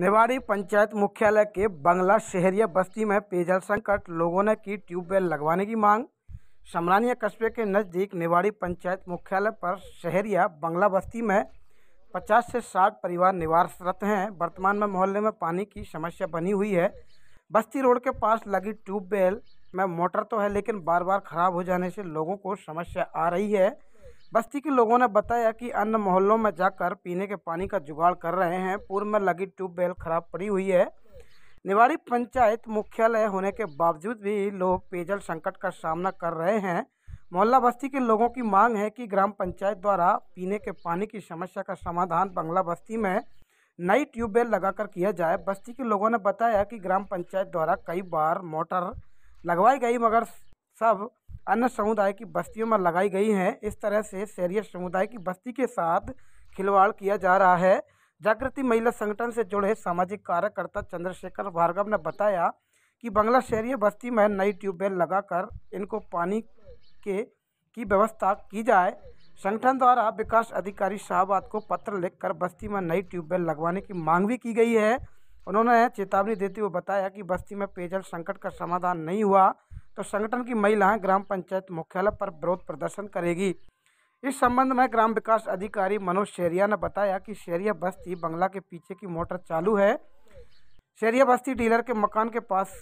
निवाड़ी पंचायत मुख्यालय के बंगला शहरिया बस्ती में पेयजल संकट लोगों ने की ट्यूबवेल लगवाने की मांग समरानिया कस्बे के नज़दीक निवाड़ी पंचायत मुख्यालय पर शहरिया बंगला बस्ती में 50 से 60 परिवार निवासरत हैं वर्तमान में मोहल्ले में पानी की समस्या बनी हुई है बस्ती रोड के पास लगी ट्यूबवेल में मोटर तो है लेकिन बार बार ख़राब हो जाने से लोगों को समस्या आ रही है बस्ती के लोगों ने बताया कि अन्य मोहल्लों में जाकर पीने के पानी का जुगाड़ कर रहे हैं पूर्व में लगी ट्यूबवेल खराब पड़ी हुई है निवाड़ी पंचायत मुख्यालय होने के बावजूद भी लोग पेयजल संकट का सामना कर रहे हैं मोहल्ला बस्ती के लोगों की मांग है कि ग्राम पंचायत द्वारा पीने के पानी की समस्या का समाधान बंगला बस्ती में नई ट्यूबवेल लगाकर किया जाए बस्ती के लोगों ने बताया कि ग्राम पंचायत द्वारा कई बार मोटर लगवाई गई मगर सब अन्य समुदाय की बस्तियों में लगाई गई हैं इस तरह से शहरीय समुदाय की बस्ती के साथ खिलवाड़ किया जा रहा है जागृति महिला संगठन से जुड़े सामाजिक कार्यकर्ता चंद्रशेखर भार्गव ने बताया कि बांग्ला शहरीय बस्ती में नई ट्यूबवेल लगाकर इनको पानी के की व्यवस्था की जाए संगठन द्वारा विकास अधिकारी शाहबाद को पत्र लिखकर बस्ती में नई ट्यूबवेल लगवाने की मांग भी की गई है उन्होंने चेतावनी देते हुए बताया कि बस्ती में पेयजल संकट का समाधान नहीं हुआ तो संगठन की महिलाएं ग्राम पंचायत मुख्यालय पर विरोध प्रदर्शन करेगी इस संबंध में ग्राम विकास अधिकारी मनोज शेरिया ने बताया कि शेरिया बस्ती बंगला के पीछे की मोटर चालू है शेरिया बस्ती डीलर के मकान के पास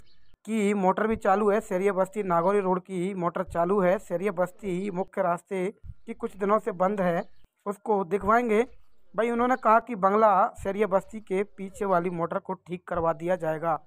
की मोटर भी चालू है शेरिया बस्ती नागौरी रोड की मोटर चालू है शेरिया बस्ती मुख्य रास्ते की कुछ दिनों से बंद है उसको दिखवाएंगे भाई उन्होंने कहा कि बंगला शेरिया बस्ती के पीछे वाली मोटर को ठीक करवा दिया जाएगा